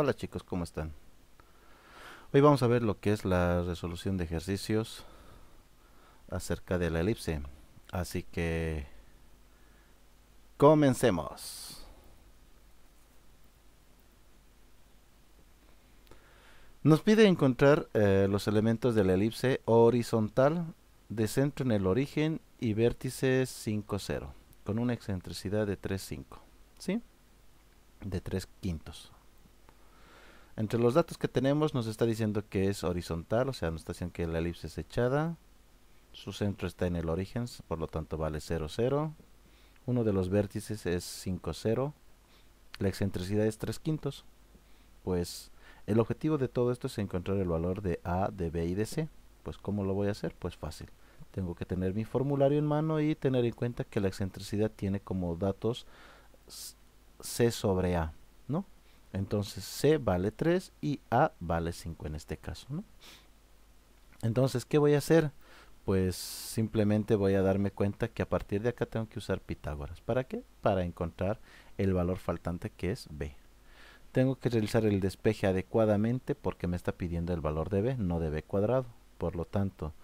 Hola chicos, ¿cómo están? Hoy vamos a ver lo que es la resolución de ejercicios acerca de la elipse. Así que comencemos. Nos pide encontrar eh, los elementos de la elipse horizontal de centro en el origen y vértice 5, 0, con una excentricidad de 3, 5, ¿sí? De 3 quintos, entre los datos que tenemos nos está diciendo que es horizontal, o sea, nos está diciendo que la elipse es echada. Su centro está en el origen, por lo tanto vale 0, 0. Uno de los vértices es 5, 0. La excentricidad es 3 quintos. Pues el objetivo de todo esto es encontrar el valor de A, de B y de C. Pues ¿cómo lo voy a hacer? Pues fácil. Tengo que tener mi formulario en mano y tener en cuenta que la excentricidad tiene como datos C sobre A, ¿no? Entonces C vale 3 y A vale 5 en este caso. ¿no? Entonces, ¿qué voy a hacer? Pues simplemente voy a darme cuenta que a partir de acá tengo que usar Pitágoras. ¿Para qué? Para encontrar el valor faltante que es B. Tengo que realizar el despeje adecuadamente porque me está pidiendo el valor de B, no de B cuadrado. Por lo tanto,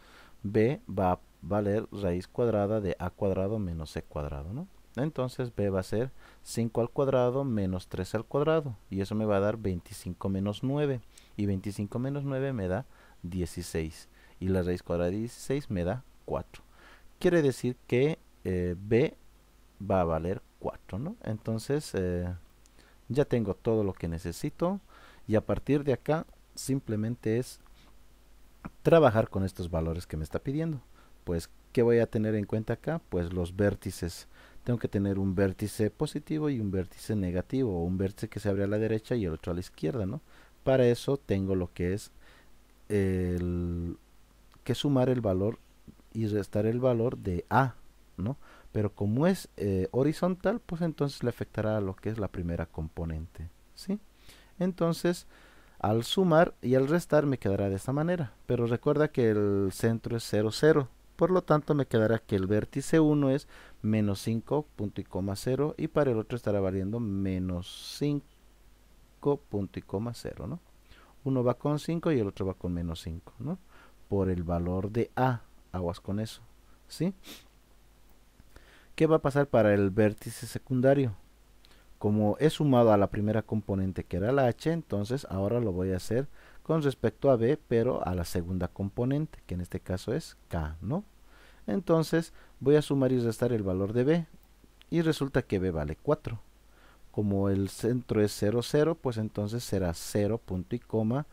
B va a valer raíz cuadrada de A cuadrado menos C cuadrado. ¿no? Entonces b va a ser 5 al cuadrado menos 3 al cuadrado. Y eso me va a dar 25 menos 9. Y 25 menos 9 me da 16. Y la raíz cuadrada de 16 me da 4. Quiere decir que eh, b va a valer 4. ¿no? Entonces eh, ya tengo todo lo que necesito. Y a partir de acá simplemente es trabajar con estos valores que me está pidiendo. Pues, ¿qué voy a tener en cuenta acá? Pues los vértices tengo que tener un vértice positivo y un vértice negativo, o un vértice que se abre a la derecha y el otro a la izquierda, ¿no? Para eso tengo lo que es el que sumar el valor y restar el valor de A, ¿no? Pero como es eh, horizontal, pues entonces le afectará a lo que es la primera componente, ¿sí? Entonces, al sumar y al restar me quedará de esta manera. Pero recuerda que el centro es 0, 0. Por lo tanto, me quedará que el vértice 1 es menos 5, punto y coma y para el otro estará valiendo menos 5, punto y coma 0, ¿no? Uno va con 5 y el otro va con menos 5, ¿no? Por el valor de A, aguas con eso, ¿sí? ¿Qué va a pasar para el vértice secundario? Como he sumado a la primera componente que era la H, entonces ahora lo voy a hacer con respecto a B, pero a la segunda componente, que en este caso es K, ¿no? Entonces voy a sumar y restar el valor de B y resulta que B vale 4. Como el centro es 0, pues entonces será 0.4 y coma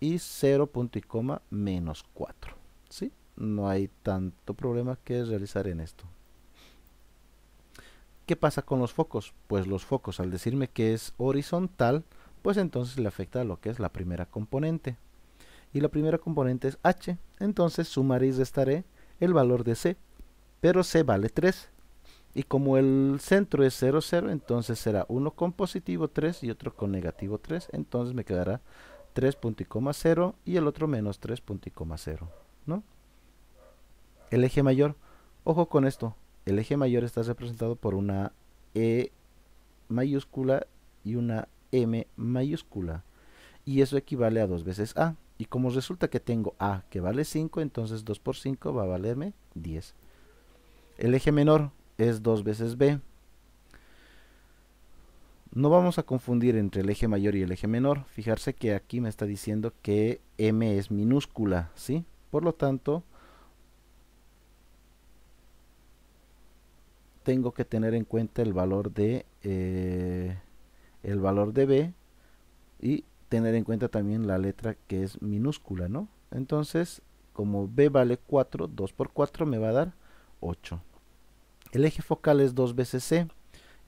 y 0 menos 4. ¿sí? No hay tanto problema que realizar en esto. ¿Qué pasa con los focos? Pues los focos al decirme que es horizontal, pues entonces le afecta a lo que es la primera componente. Y la primera componente es h, entonces sumaré y restaré el valor de c, pero c vale 3. Y como el centro es 0, 0, entonces será uno con positivo 3 y otro con negativo 3, entonces me quedará 3.0 y y el otro menos 3.0. ¿no? El eje mayor, ojo con esto, el eje mayor está representado por una E mayúscula y una M mayúscula. Y eso equivale a 2 veces A. Y como resulta que tengo A que vale 5, entonces 2 por 5 va a valerme 10. El eje menor es 2 veces B. No vamos a confundir entre el eje mayor y el eje menor. Fijarse que aquí me está diciendo que M es minúscula, ¿sí? Por lo tanto, tengo que tener en cuenta el valor de... Eh, el valor de b y tener en cuenta también la letra que es minúscula, ¿no? Entonces, como b vale 4, 2 por 4 me va a dar 8. El eje focal es 2 veces c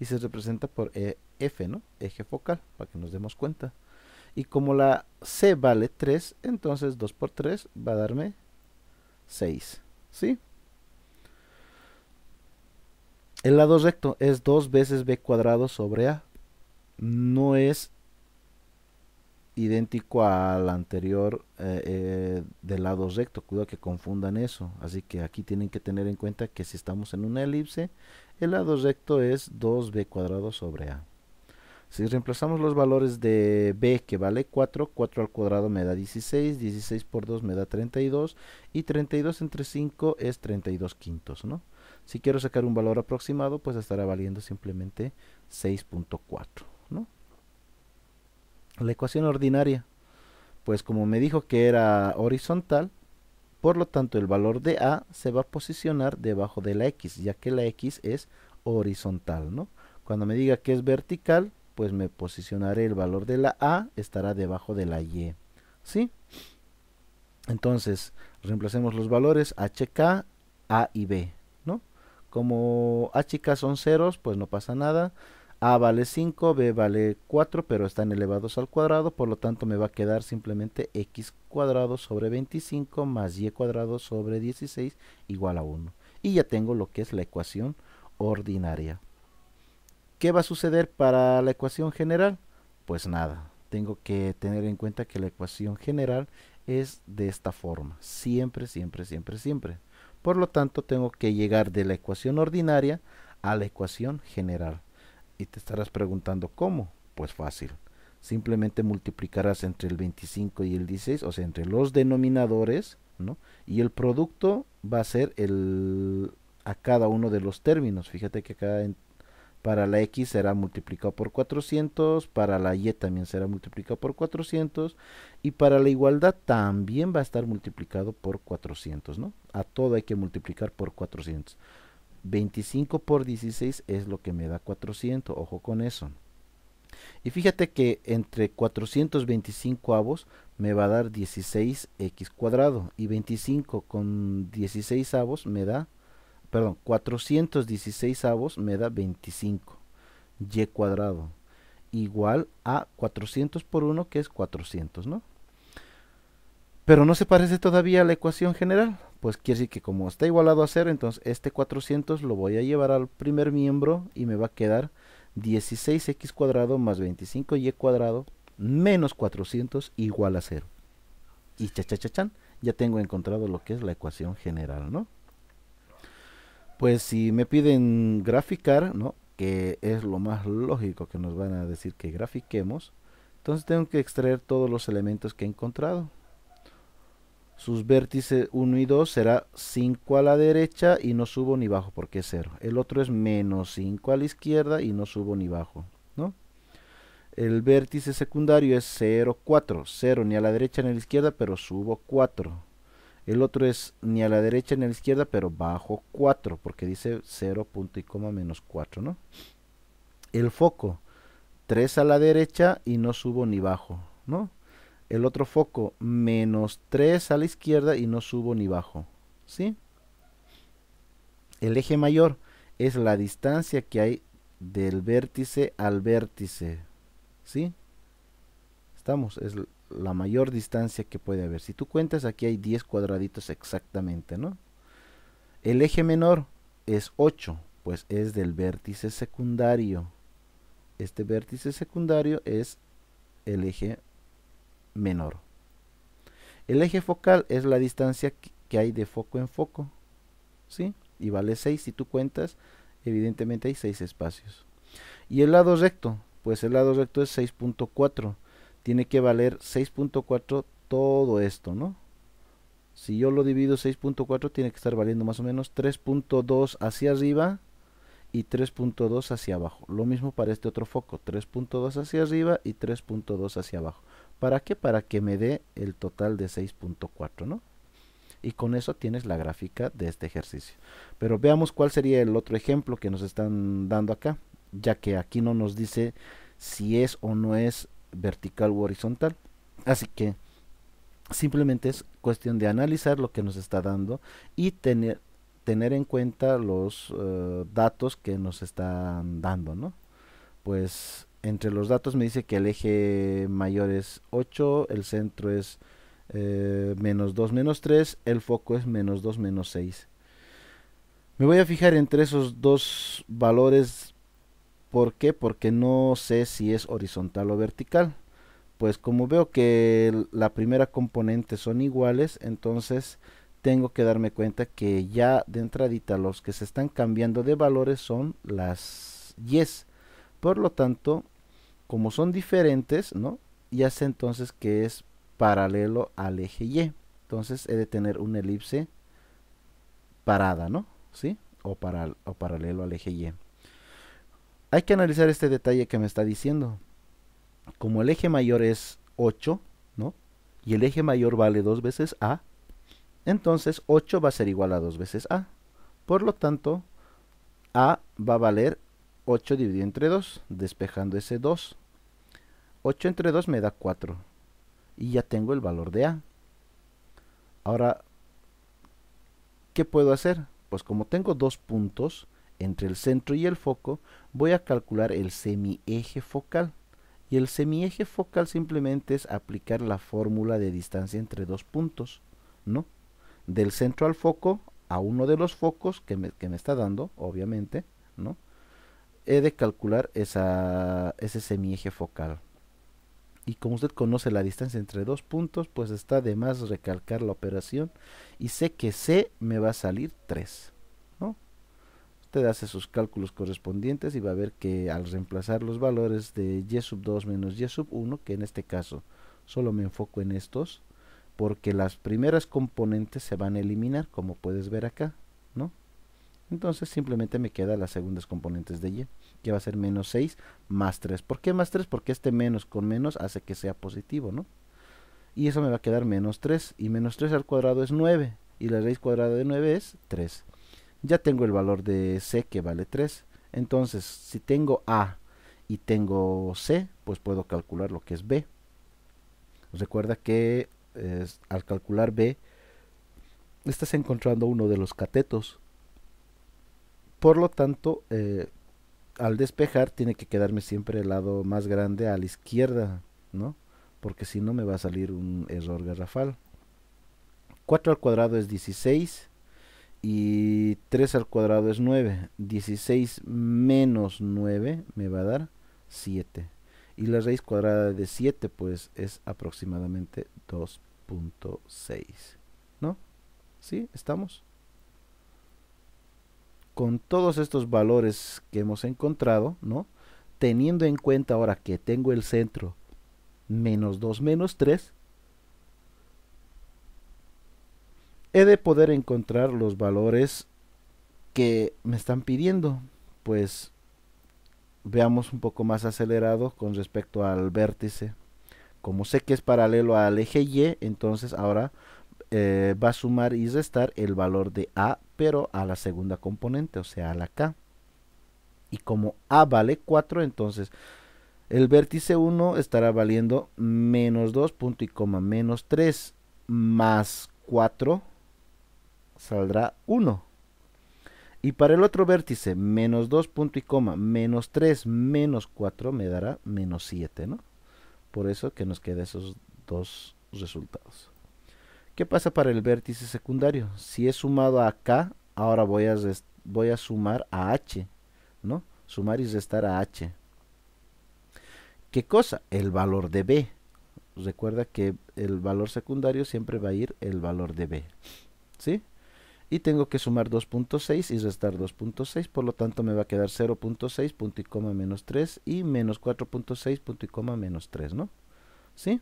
y se representa por e, f, ¿no? Eje focal, para que nos demos cuenta. Y como la c vale 3, entonces 2 por 3 va a darme 6, ¿sí? El lado recto es 2 veces b cuadrado sobre a no es idéntico al anterior eh, eh, del lado recto. Cuidado que confundan eso. Así que aquí tienen que tener en cuenta que si estamos en una elipse, el lado recto es 2b cuadrado sobre a. Si reemplazamos los valores de b que vale 4, 4 al cuadrado me da 16, 16 por 2 me da 32 y 32 entre 5 es 32 quintos. ¿no? Si quiero sacar un valor aproximado, pues estará valiendo simplemente 6.4 la ecuación ordinaria. Pues como me dijo que era horizontal, por lo tanto el valor de A se va a posicionar debajo de la X, ya que la X es horizontal, ¿no? Cuando me diga que es vertical, pues me posicionaré el valor de la A, estará debajo de la Y, ¿sí? Entonces, reemplacemos los valores HK, A y B, ¿no? Como HK son ceros, pues no pasa nada. A vale 5, B vale 4, pero están elevados al cuadrado, por lo tanto me va a quedar simplemente x cuadrado sobre 25 más y cuadrado sobre 16 igual a 1. Y ya tengo lo que es la ecuación ordinaria. ¿Qué va a suceder para la ecuación general? Pues nada, tengo que tener en cuenta que la ecuación general es de esta forma, siempre, siempre, siempre, siempre. Por lo tanto, tengo que llegar de la ecuación ordinaria a la ecuación general. Y te estarás preguntando, ¿cómo? Pues fácil. Simplemente multiplicarás entre el 25 y el 16, o sea, entre los denominadores, ¿no? Y el producto va a ser el a cada uno de los términos. Fíjate que acá para la X será multiplicado por 400, para la Y también será multiplicado por 400 y para la igualdad también va a estar multiplicado por 400, ¿no? A todo hay que multiplicar por 400. 25 por 16 es lo que me da 400, ojo con eso. Y fíjate que entre 425 avos me va a dar 16x cuadrado y 25 con 16 avos me da, perdón, 416 avos me da 25 y cuadrado igual a 400 por 1 que es 400, ¿no? Pero no se parece todavía a la ecuación general pues quiere decir que como está igualado a 0, entonces este 400 lo voy a llevar al primer miembro y me va a quedar 16x cuadrado más 25y e cuadrado menos 400 igual a 0. Y chan, ya tengo encontrado lo que es la ecuación general, ¿no? Pues si me piden graficar, ¿no? Que es lo más lógico que nos van a decir que grafiquemos. Entonces tengo que extraer todos los elementos que he encontrado sus vértices 1 y 2 será 5 a la derecha y no subo ni bajo porque es 0. El otro es menos 5 a la izquierda y no subo ni bajo. ¿no? El vértice secundario es 0, 4. 0 ni a la derecha ni a la izquierda, pero subo 4. El otro es ni a la derecha ni a la izquierda, pero bajo 4 porque dice 0, punto y coma menos 4. ¿no? El foco, 3 a la derecha y no subo ni bajo. ¿no? el otro foco menos 3 a la izquierda y no subo ni bajo. ¿Sí? El eje mayor es la distancia que hay del vértice al vértice. ¿Sí? Estamos, es la mayor distancia que puede haber. Si tú cuentas, aquí hay 10 cuadraditos exactamente, ¿no? El eje menor es 8, pues es del vértice secundario. Este vértice secundario es el eje menor. El eje focal es la distancia que hay de foco en foco. ¿sí? Y vale 6 si tú cuentas, evidentemente hay 6 espacios. Y el lado recto, pues el lado recto es 6.4. Tiene que valer 6.4 todo esto, ¿no? Si yo lo divido 6.4 tiene que estar valiendo más o menos 3.2 hacia arriba y 3.2 hacia abajo. Lo mismo para este otro foco, 3.2 hacia arriba y 3.2 hacia abajo. ¿Para qué? Para que me dé el total de 6.4, ¿no? Y con eso tienes la gráfica de este ejercicio. Pero veamos cuál sería el otro ejemplo que nos están dando acá, ya que aquí no nos dice si es o no es vertical u horizontal. Así que simplemente es cuestión de analizar lo que nos está dando y tener, tener en cuenta los eh, datos que nos están dando, ¿no? Pues entre los datos me dice que el eje mayor es 8, el centro es eh, menos 2, menos 3, el foco es menos 2, menos 6. Me voy a fijar entre esos dos valores. ¿Por qué? Porque no sé si es horizontal o vertical. Pues como veo que la primera componente son iguales, entonces tengo que darme cuenta que ya de entradita los que se están cambiando de valores son las yes. Por lo tanto, como son diferentes, ¿no? Y hace entonces que es paralelo al eje Y. Entonces he de tener una elipse parada, ¿no? ¿Sí? O, paralelo al eje Y. Hay que analizar este detalle que me está diciendo. Como el eje mayor es 8, ¿no? Y el eje mayor vale dos veces A, entonces 8 va a ser igual a dos veces A. Por lo tanto, A va a valer 8 dividido entre 2, despejando ese 2. 8 entre 2 me da 4. Y ya tengo el valor de A. Ahora, ¿qué puedo hacer? Pues como tengo dos puntos entre el centro y el foco, voy a calcular el semieje focal. Y el semieje focal simplemente es aplicar la fórmula de distancia entre dos puntos, ¿no? Del centro al foco, a uno de los focos que me, que me está dando, obviamente, ¿no? he de calcular esa, ese semieje focal. Y como usted conoce la distancia entre dos puntos, pues está de más recalcar la operación. Y sé que C me va a salir 3. ¿no? Usted hace sus cálculos correspondientes y va a ver que al reemplazar los valores de Y sub 2 menos Y sub 1, que en este caso solo me enfoco en estos, porque las primeras componentes se van a eliminar, como puedes ver acá, ¿no? Entonces simplemente me queda las segundas componentes de y, que va a ser menos 6 más 3. ¿Por qué más 3? Porque este menos con menos hace que sea positivo, ¿no? Y eso me va a quedar menos 3. Y menos 3 al cuadrado es 9. Y la raíz cuadrada de 9 es 3. Ya tengo el valor de c que vale 3. Entonces, si tengo a y tengo c, pues puedo calcular lo que es b. Recuerda que al calcular b, estás encontrando uno de los catetos por lo tanto, eh, al despejar tiene que quedarme siempre el lado más grande a la izquierda, ¿no? Porque si no me va a salir un error garrafal. 4 al cuadrado es 16 y 3 al cuadrado es 9. 16 menos 9 me va a dar 7. Y la raíz cuadrada de 7 pues es aproximadamente 2.6. ¿No? ¿Sí? ¿Estamos? con todos estos valores que hemos encontrado, ¿no? Teniendo en cuenta ahora que tengo el centro menos 2 menos 3, he de poder encontrar los valores que me están pidiendo. Pues veamos un poco más acelerado con respecto al vértice. Como sé que es paralelo al eje Y, entonces ahora eh, va a sumar y restar el valor de A, pero a la segunda componente, o sea, a la K. Y como A vale 4, entonces el vértice 1 estará valiendo menos 2, punto y coma, menos 3 más 4 saldrá 1. Y para el otro vértice, menos 2, punto y coma, menos 3, menos 4 me dará menos 7, ¿no? Por eso que nos quedan esos dos resultados. ¿Qué pasa para el vértice secundario? Si he sumado a K, ahora voy a, voy a sumar a H, ¿no? Sumar y restar a H. ¿Qué cosa? El valor de B. Recuerda que el valor secundario siempre va a ir el valor de B. ¿Sí? Y tengo que sumar 2.6 y restar 2.6, por lo tanto me va a quedar 0.6 punto y coma menos 3 y menos 4.6 punto y coma menos 3, ¿no? ¿Sí?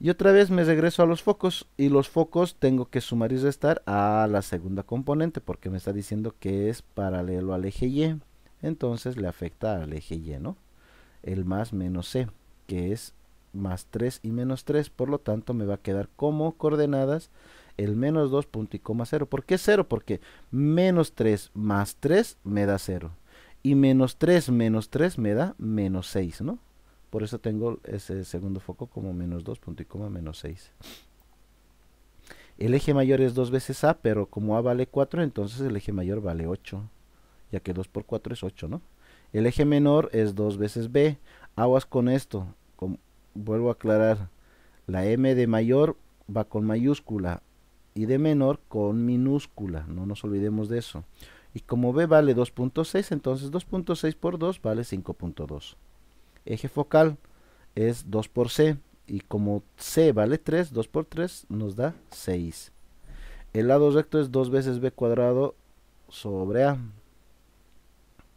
Y otra vez me regreso a los focos y los focos tengo que sumar y restar a la segunda componente porque me está diciendo que es paralelo al eje Y. Entonces le afecta al eje Y, ¿no? El más menos C, e, que es más 3 y menos 3, por lo tanto me va a quedar como coordenadas el menos 2 punto y coma 0. ¿Por qué 0? Porque menos 3 más 3 me da 0. Y menos 3 menos 3 me da menos 6, ¿no? Por eso tengo ese segundo foco como menos 2, punto y coma, menos 6. El eje mayor es 2 veces A, pero como A vale 4, entonces el eje mayor vale 8. Ya que 2 por 4 es 8, ¿no? El eje menor es 2 veces B. Aguas con esto. vuelvo a aclarar. La M de mayor va con mayúscula y de menor con minúscula. No nos olvidemos de eso. Y como B vale 2.6, entonces 2.6 por 2 vale 5.2 eje focal es 2 por C y como C vale 3, 2 por 3 nos da 6. El lado recto es 2 veces B cuadrado sobre A.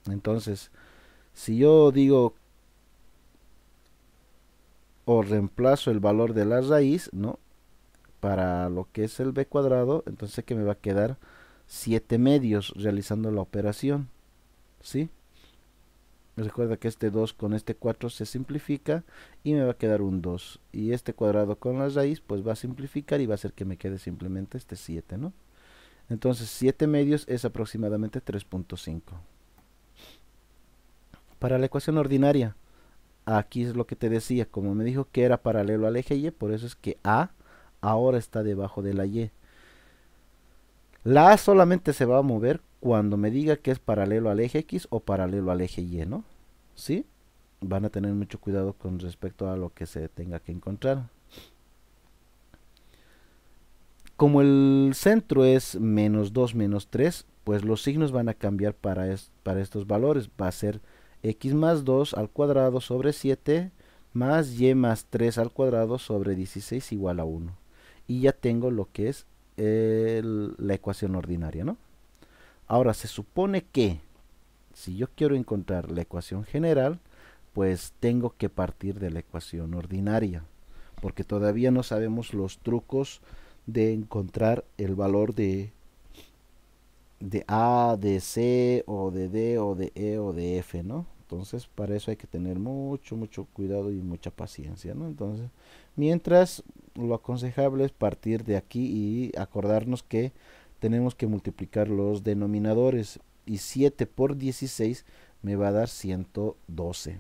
Entonces, si yo digo o reemplazo el valor de la raíz, ¿no? Para lo que es el B cuadrado, entonces que me va a quedar 7 medios realizando la operación, ¿sí? Recuerda que este 2 con este 4 se simplifica y me va a quedar un 2. Y este cuadrado con la raíz pues va a simplificar y va a hacer que me quede simplemente este 7, ¿no? Entonces 7 medios es aproximadamente 3.5. Para la ecuación ordinaria, aquí es lo que te decía, como me dijo que era paralelo al eje Y, por eso es que A ahora está debajo de la Y. La A solamente se va a mover cuando me diga que es paralelo al eje X o paralelo al eje Y, ¿no? ¿Sí? Van a tener mucho cuidado con respecto a lo que se tenga que encontrar. Como el centro es menos 2, menos 3, pues los signos van a cambiar para, para estos valores. Va a ser x más 2 al cuadrado sobre 7 más y más 3 al cuadrado sobre 16 igual a 1. Y ya tengo lo que es la ecuación ordinaria, ¿no? Ahora, se supone que si yo quiero encontrar la ecuación general, pues tengo que partir de la ecuación ordinaria, porque todavía no sabemos los trucos de encontrar el valor de, de A, de C, o de D, o de E, o de F, ¿no? Entonces, para eso hay que tener mucho, mucho cuidado y mucha paciencia, ¿no? Entonces, mientras lo aconsejable es partir de aquí y acordarnos que tenemos que multiplicar los denominadores y 7 por 16 me va a dar 112.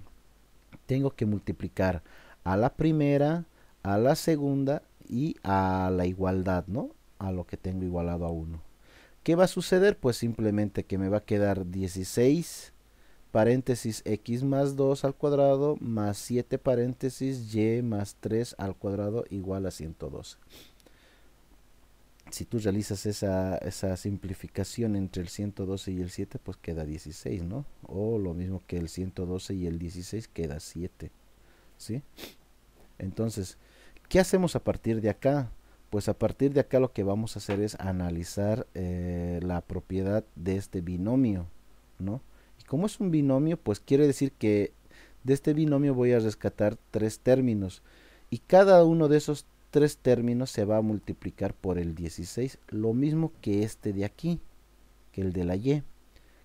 Tengo que multiplicar a la primera, a la segunda y a la igualdad, ¿no? A lo que tengo igualado a 1. ¿Qué va a suceder? Pues simplemente que me va a quedar 16 paréntesis x más 2 al cuadrado más 7 paréntesis y más 3 al cuadrado igual a 112 si tú realizas esa, simplificación entre el 112 y el 7, pues queda 16, ¿no? O lo mismo que el 112 y el 16 queda 7, ¿sí? Entonces, ¿qué hacemos a partir de acá? Pues a partir de acá lo que vamos a hacer es analizar eh, la propiedad de este binomio, ¿no? Y como es un binomio, pues quiere decir que de este binomio voy a rescatar tres términos. Y cada uno de esos tres términos se va a multiplicar por el 16, lo mismo que este de aquí, que el de la y.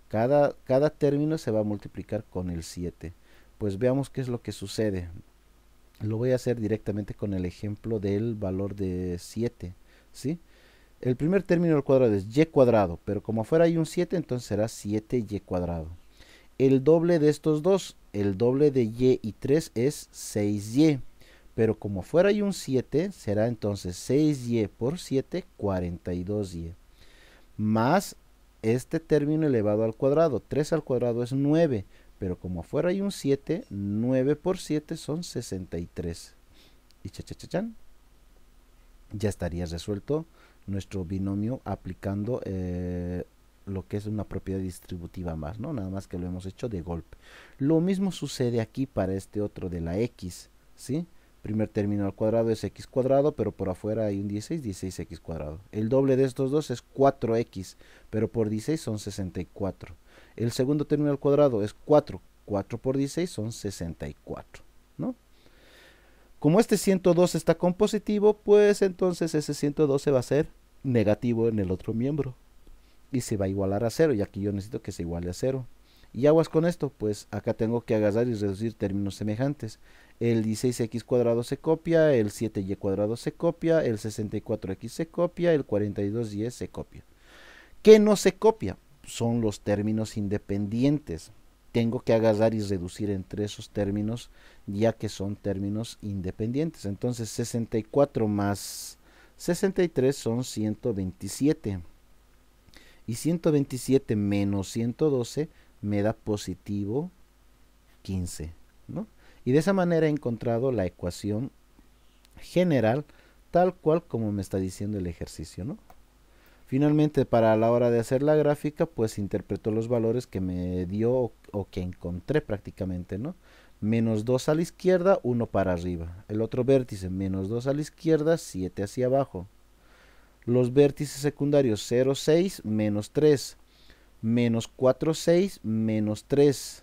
Cada, cada término se va a multiplicar con el 7. Pues veamos qué es lo que sucede. Lo voy a hacer directamente con el ejemplo del valor de 7. ¿sí? El primer término al cuadrado es y cuadrado, pero como afuera hay un 7, entonces será 7y cuadrado. El doble de estos dos, el doble de y y 3 es 6y pero como fuera hay un 7, será entonces 6y e por 7, 42y. E. Más este término elevado al cuadrado. 3 al cuadrado es 9. Pero como fuera hay un 7, 9 por 7 son 63. Y chachachachan. Ya estaría resuelto nuestro binomio aplicando eh, lo que es una propiedad distributiva más, ¿no? Nada más que lo hemos hecho de golpe. Lo mismo sucede aquí para este otro de la X, ¿sí? primer término al cuadrado es x cuadrado, pero por afuera hay un 16, 16x cuadrado. El doble de estos dos es 4x, pero por 16 son 64. El segundo término al cuadrado es 4, 4 por 16 son 64, Como este 102 está compositivo, pues entonces ese 112 va a ser negativo en el otro miembro. Y se va a igualar a 0, y aquí yo necesito que se iguale a 0. ¿Y aguas con esto? Pues acá tengo que agarrar y reducir términos semejantes el 16x cuadrado se copia, el 7y cuadrado se copia, el 64x se copia, el 42y se copia. ¿Qué no se copia? Son los términos independientes. Tengo que agarrar y reducir entre esos términos ya que son términos independientes. Entonces 64 más 63 son 127. Y 127 menos 112 me da positivo 15, ¿no? Y de esa manera he encontrado la ecuación general tal cual como me está diciendo el ejercicio, ¿no? Finalmente, para la hora de hacer la gráfica, pues interpretó los valores que me dio o, que encontré prácticamente, ¿no? Menos 2 a la izquierda, 1 para arriba. El otro vértice, menos 2 a la izquierda, 7 hacia abajo. Los vértices secundarios, 0, 6, menos 3. Menos 4, 6, menos 3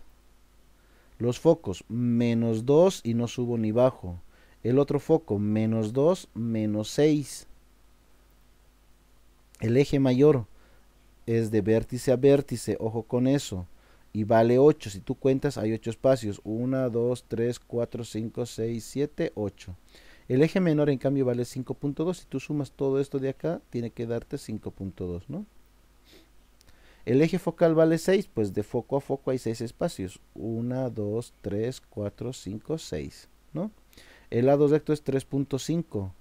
los focos, menos 2 y no subo ni bajo. El otro foco, menos 2, menos 6. El eje mayor es de vértice a vértice, ojo con eso. Y vale 8, si tú cuentas hay 8 espacios. 1, 2, 3, 4, 5, 6, 7, 8. El eje menor en cambio vale 5.2. Si tú sumas todo esto de acá, tiene que darte 5.2, ¿no? El eje focal vale 6, pues de foco a foco hay 6 espacios. 1, 2, 3, 4, 5, 6, ¿no? El lado recto es 3.5.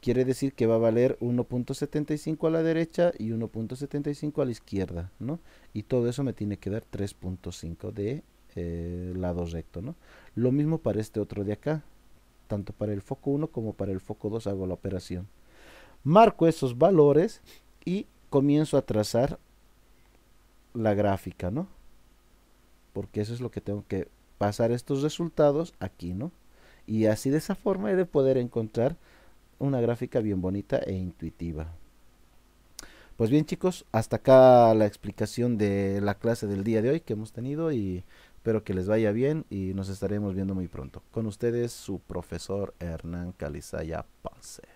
Quiere decir que va a valer 1.75 a la derecha y 1.75 a la izquierda, ¿no? Y todo eso me tiene que dar 3.5 de eh, lado recto, ¿no? Lo mismo para este otro de acá. Tanto para el foco 1 como para el foco 2 hago la operación. Marco esos valores y comienzo a trazar la gráfica, ¿no? Porque eso es lo que tengo que pasar estos resultados aquí, ¿no? Y así de esa forma he de poder encontrar una gráfica bien bonita e intuitiva. Pues bien chicos, hasta acá la explicación de la clase del día de hoy que hemos tenido y espero que les vaya bien y nos estaremos viendo muy pronto. Con ustedes su profesor Hernán Calizaya Ponce.